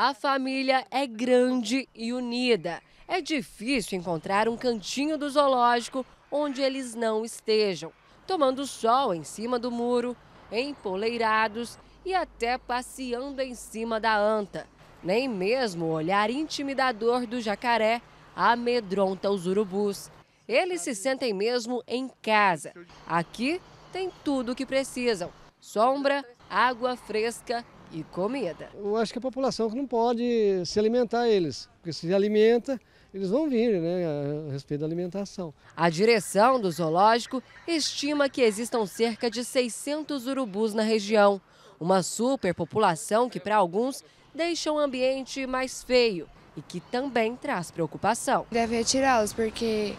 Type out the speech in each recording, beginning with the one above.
A família é grande e unida. É difícil encontrar um cantinho do zoológico onde eles não estejam, tomando sol em cima do muro, empoleirados e até passeando em cima da anta. Nem mesmo o olhar intimidador do jacaré amedronta os urubus. Eles se sentem mesmo em casa. Aqui tem tudo o que precisam: sombra, água fresca e comida. Eu acho que a população não pode se alimentar eles, porque se alimenta, eles vão vir, né, a respeito da alimentação. A direção do zoológico estima que existam cerca de 600 urubus na região, uma superpopulação que para alguns deixa o ambiente mais feio e que também traz preocupação. Deve retirá-los porque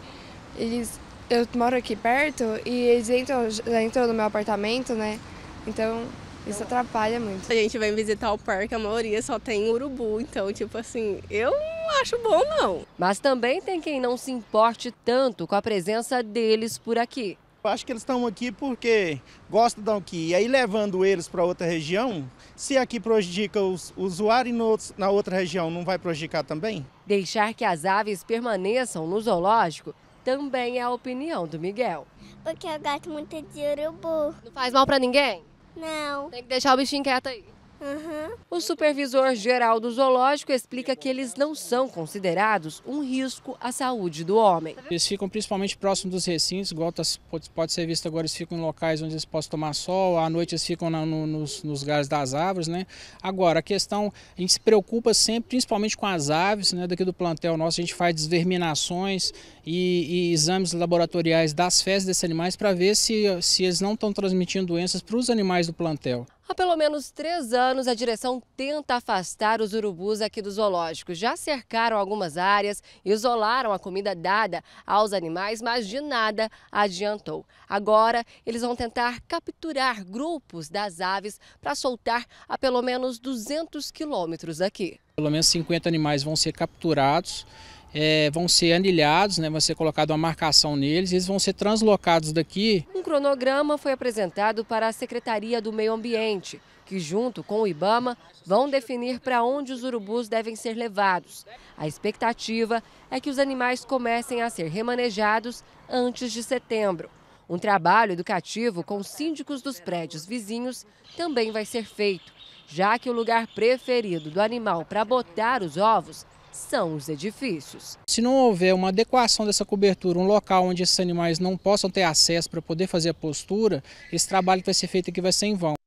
eles eu moro aqui perto e eles entram, já entram no meu apartamento, né? Então isso atrapalha muito. A gente vai visitar o parque, a maioria só tem urubu, então, tipo assim, eu não acho bom, não. Mas também tem quem não se importe tanto com a presença deles por aqui. Eu acho que eles estão aqui porque gostam daqui. E aí, levando eles para outra região, se aqui prejudica o usuário e no, na outra região não vai prejudicar também? Deixar que as aves permaneçam no zoológico também é a opinião do Miguel. Porque eu gosto muito de urubu. Não faz mal para ninguém? Não. Tem que deixar o bichinho quieto aí. Uhum. O supervisor geral do zoológico explica que eles não são considerados um risco à saúde do homem. Eles ficam principalmente próximos dos recintos, gotas tá pode ser visto agora, eles ficam em locais onde eles possam tomar sol, à noite eles ficam na, no, nos, nos galhos das árvores. Né? Agora, a questão, a gente se preocupa sempre, principalmente com as aves, né? daqui do plantel nosso, a gente faz desverminações e, e exames laboratoriais das fezes desses animais para ver se, se eles não estão transmitindo doenças para os animais do plantel pelo menos três anos, a direção tenta afastar os urubus aqui do zoológico. Já cercaram algumas áreas, isolaram a comida dada aos animais, mas de nada adiantou. Agora, eles vão tentar capturar grupos das aves para soltar a pelo menos 200 quilômetros daqui. Pelo menos 50 animais vão ser capturados é, vão ser anilhados, né, vai ser colocada uma marcação neles, eles vão ser translocados daqui. Um cronograma foi apresentado para a Secretaria do Meio Ambiente, que junto com o Ibama vão definir para onde os urubus devem ser levados. A expectativa é que os animais comecem a ser remanejados antes de setembro. Um trabalho educativo com síndicos dos prédios vizinhos também vai ser feito, já que o lugar preferido do animal para botar os ovos são os edifícios. Se não houver uma adequação dessa cobertura, um local onde esses animais não possam ter acesso para poder fazer a postura, esse trabalho que vai ser feito aqui vai ser em vão.